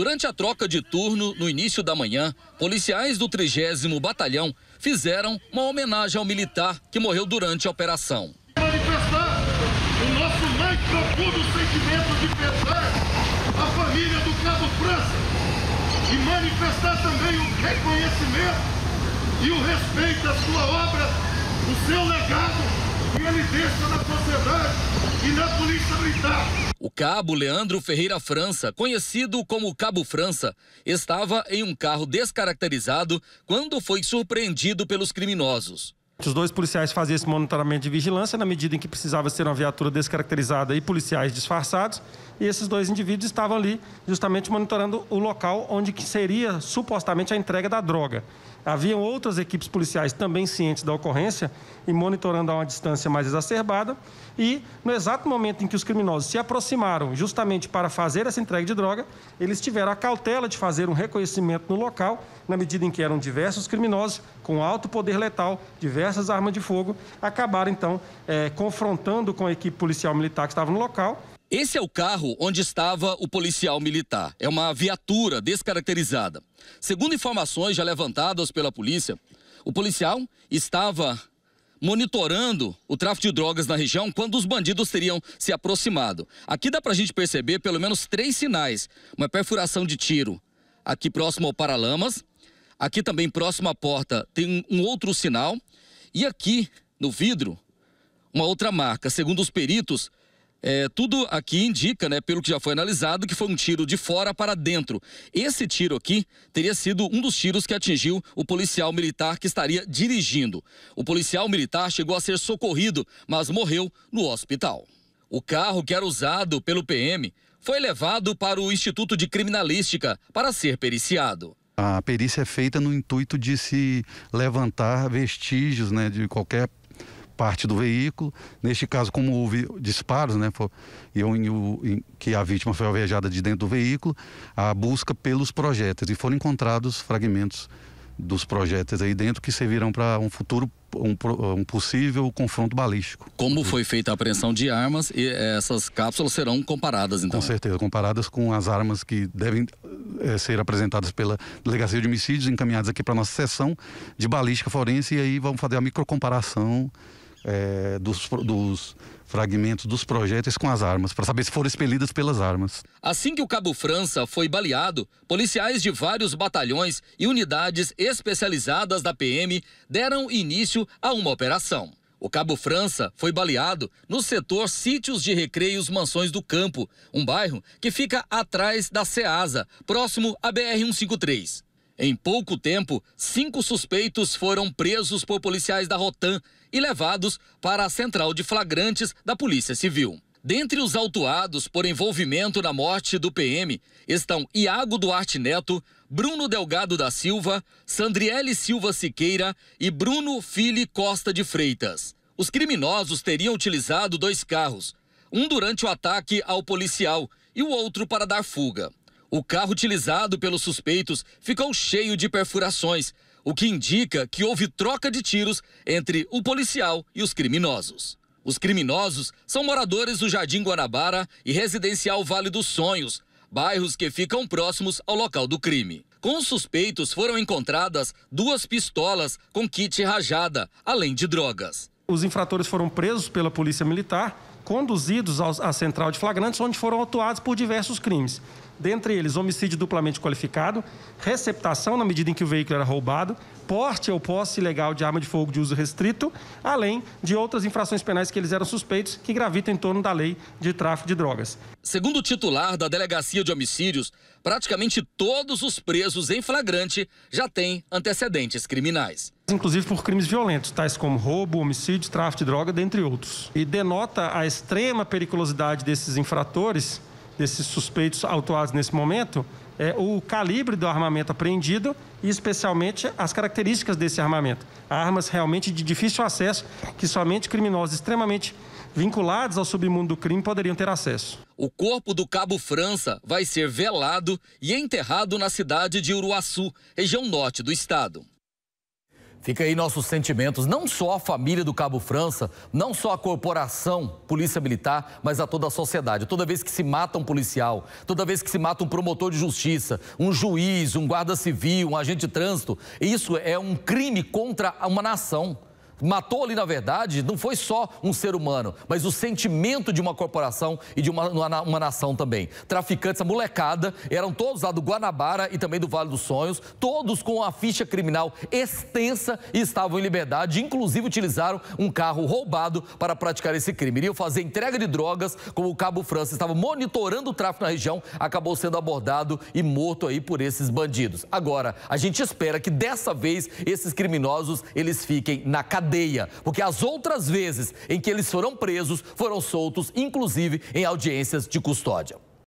Durante a troca de turno, no início da manhã, policiais do 30 Batalhão fizeram uma homenagem ao militar que morreu durante a operação. Manifestar o nosso mais profundo sentimento de pesar família do Cabo França e manifestar também o reconhecimento e o respeito à sua obra, o seu legado que ele deixa na sociedade e na Polícia Militar. O cabo Leandro Ferreira França, conhecido como Cabo França, estava em um carro descaracterizado quando foi surpreendido pelos criminosos. Os dois policiais faziam esse monitoramento de vigilância na medida em que precisava ser uma viatura descaracterizada e policiais disfarçados. E esses dois indivíduos estavam ali justamente monitorando o local onde que seria supostamente a entrega da droga. Haviam outras equipes policiais também cientes da ocorrência e monitorando a uma distância mais exacerbada. E no exato momento em que os criminosos se aproximaram justamente para fazer essa entrega de droga, eles tiveram a cautela de fazer um reconhecimento no local, na medida em que eram diversos criminosos com alto poder letal, diversos diversas armas de fogo, acabaram então é, confrontando com a equipe policial militar que estava no local. Esse é o carro onde estava o policial militar. É uma viatura descaracterizada. Segundo informações já levantadas pela polícia, o policial estava monitorando o tráfico de drogas na região quando os bandidos teriam se aproximado. Aqui dá para a gente perceber pelo menos três sinais: uma perfuração de tiro aqui próximo ao Paralamas, aqui também próximo à porta tem um outro sinal e aqui, no vidro, uma outra marca. Segundo os peritos, é, tudo aqui indica, né, pelo que já foi analisado, que foi um tiro de fora para dentro. Esse tiro aqui teria sido um dos tiros que atingiu o policial militar que estaria dirigindo. O policial militar chegou a ser socorrido, mas morreu no hospital. O carro que era usado pelo PM foi levado para o Instituto de Criminalística para ser periciado. A perícia é feita no intuito de se levantar vestígios né, de qualquer parte do veículo. Neste caso, como houve disparos, né, foi, eu, em, que a vítima foi alvejada de dentro do veículo, a busca pelos projéteis. E foram encontrados fragmentos dos projéteis aí dentro que servirão para um futuro um, um, possível confronto balístico. Como foi feita a apreensão de armas e essas cápsulas serão comparadas então? Com certeza, comparadas com as armas que devem é, ser apresentadas pela Delegacia de Homicídios, encaminhadas aqui para a nossa sessão de balística forense, e aí vamos fazer a microcomparação é, dos, dos fragmentos dos projéteis com as armas, para saber se foram expelidas pelas armas. Assim que o Cabo França foi baleado, policiais de vários batalhões e unidades especializadas da PM deram início a uma operação. O Cabo França foi baleado no setor Sítios de Recreios Mansões do Campo, um bairro que fica atrás da Ceasa, próximo à BR-153. Em pouco tempo, cinco suspeitos foram presos por policiais da Rotan e levados para a central de flagrantes da Polícia Civil. Dentre os autuados por envolvimento na morte do PM estão Iago Duarte Neto, Bruno Delgado da Silva, Sandriele Silva Siqueira e Bruno Fili Costa de Freitas. Os criminosos teriam utilizado dois carros, um durante o ataque ao policial e o outro para dar fuga. O carro utilizado pelos suspeitos ficou cheio de perfurações, o que indica que houve troca de tiros entre o policial e os criminosos. Os criminosos são moradores do Jardim Guanabara e residencial Vale dos Sonhos, bairros que ficam próximos ao local do crime. Com os suspeitos foram encontradas duas pistolas com kit rajada, além de drogas. Os infratores foram presos pela Polícia Militar conduzidos à central de flagrantes, onde foram autuados por diversos crimes. Dentre eles, homicídio duplamente qualificado, receptação na medida em que o veículo era roubado, porte ou posse ilegal de arma de fogo de uso restrito, além de outras infrações penais que eles eram suspeitos, que gravitam em torno da lei de tráfico de drogas. Segundo o titular da Delegacia de Homicídios, praticamente todos os presos em flagrante já têm antecedentes criminais inclusive por crimes violentos, tais como roubo, homicídio, tráfico de droga, dentre outros. E denota a extrema periculosidade desses infratores, desses suspeitos autuados nesse momento, é, o calibre do armamento apreendido e, especialmente, as características desse armamento. Armas realmente de difícil acesso que somente criminosos extremamente vinculados ao submundo do crime poderiam ter acesso. O corpo do Cabo França vai ser velado e enterrado na cidade de Uruaçu, região norte do estado. Fica aí nossos sentimentos, não só à família do Cabo França, não só à corporação Polícia Militar, mas a toda a sociedade. Toda vez que se mata um policial, toda vez que se mata um promotor de justiça, um juiz, um guarda civil, um agente de trânsito, isso é um crime contra uma nação matou ali, na verdade, não foi só um ser humano, mas o sentimento de uma corporação e de uma, uma, uma nação também. Traficantes, a molecada, eram todos lá do Guanabara e também do Vale dos Sonhos, todos com a ficha criminal extensa e estavam em liberdade, inclusive utilizaram um carro roubado para praticar esse crime. Iriam fazer entrega de drogas, como o Cabo França estava monitorando o tráfico na região, acabou sendo abordado e morto aí por esses bandidos. Agora, a gente espera que dessa vez esses criminosos eles fiquem na cadeia cadeia, porque as outras vezes em que eles foram presos foram soltos, inclusive em audiências de custódia.